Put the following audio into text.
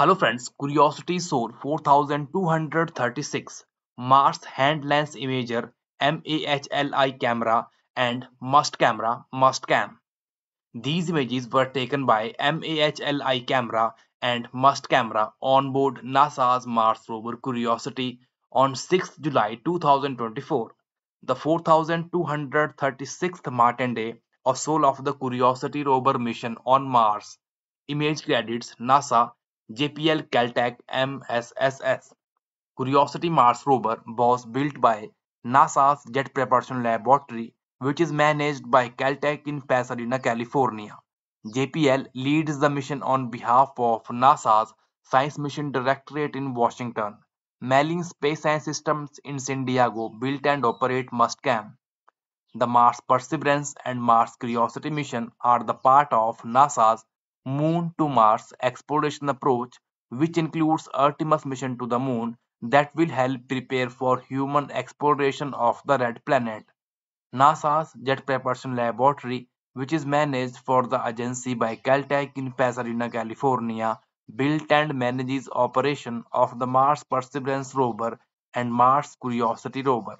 Hello friends, Curiosity Soar 4236 Mars Hand Lens Imager MAHLI camera and MUST camera MUSTCAM. These images were taken by MAHLI camera and MUST camera on board NASA's Mars rover Curiosity on 6 July 2024, the 4236th Martin day or soul of the Curiosity rover mission on Mars. Image credits NASA JPL Caltech MSSS. Curiosity Mars rover was built by NASA's Jet Propulsion Laboratory, which is managed by Caltech in Pasadena, California. JPL leads the mission on behalf of NASA's Science Mission Directorate in Washington. Malin Space Science Systems in San Diego built and operate MUSTCAM. The Mars Perseverance and Mars Curiosity mission are the part of NASA's Moon to Mars exploration approach, which includes Artemis mission to the moon that will help prepare for human exploration of the red planet. NASA's Jet Propulsion Laboratory, which is managed for the agency by Caltech in Pasadena, California, built and manages operation of the Mars Perseverance rover and Mars Curiosity rover.